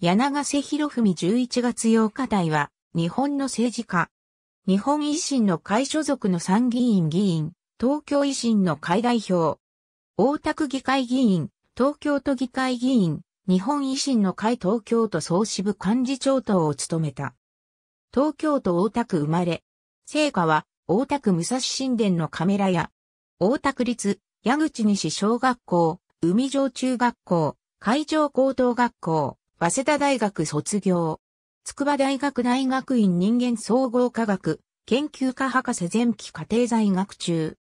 柳瀬博文11月8日台は、日本の政治家。日本維新の会所属の参議院議員、東京維新の会代表。大田区議会議員、東京都議会議員、日本維新の会東京都総支部幹事長等を務めた。東京都大田区生まれ。聖火は、大田区武蔵神殿のカメラ屋。大田区立、矢口西小学校、海上中学校、海上高等学校。早稲田大学卒業。筑波大学大学院人間総合科学研究科博士前期家庭在学中。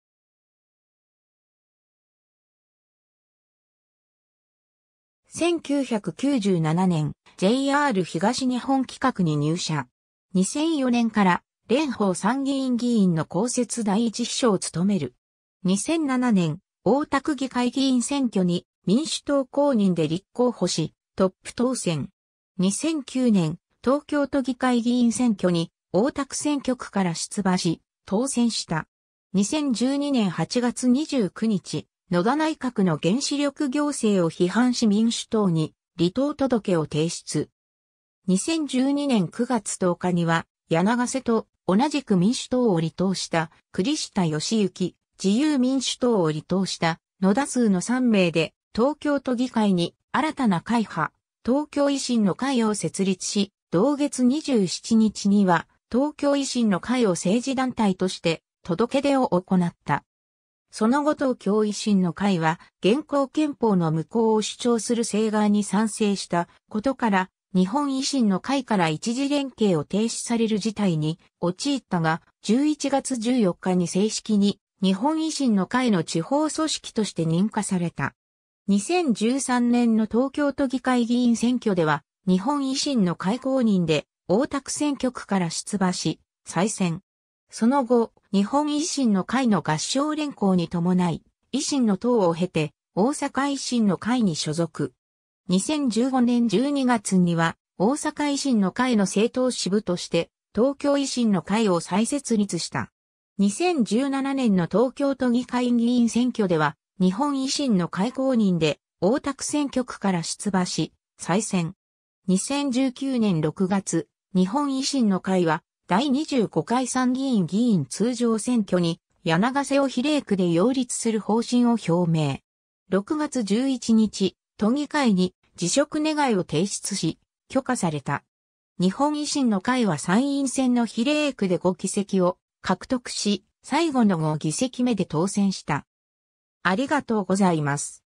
1997年、JR 東日本企画に入社。2004年から、蓮舫参議院議員の公設第一秘書を務める。2007年、大田区議会議員選挙に民主党公認で立候補し、トップ当選。2009年、東京都議会議員選挙に大田区選挙区から出馬し、当選した。2012年8月29日、野田内閣の原子力行政を批判し民主党に離党届を提出。2012年9月10日には、柳瀬と同じく民主党を離党した栗下義行、自由民主党を離党した野田数の3名で東京都議会に新たな会派、東京維新の会を設立し、同月27日には、東京維新の会を政治団体として届け出を行った。その後東京維新の会は現行憲法の無効を主張する請願に賛成したことから日本維新の会から一時連携を停止される事態に陥ったが11月14日に正式に日本維新の会の地方組織として認可された。2013年の東京都議会議員選挙では、日本維新の会公認で、大田区選挙区から出馬し、再選。その後、日本維新の会の合唱連行に伴い、維新の党を経て、大阪維新の会に所属。2015年12月には、大阪維新の会の政党支部として、東京維新の会を再設立した。2017年の東京都議会議員選挙では、日本維新の会公認で大田区選挙区から出馬し、再選。2019年6月、日本維新の会は第25回参議院議員通常選挙に柳瀬を比例区で擁立する方針を表明。6月11日、都議会に辞職願を提出し、許可された。日本維新の会は参院選の比例区で5議席を獲得し、最後の5議席目で当選した。ありがとうございます。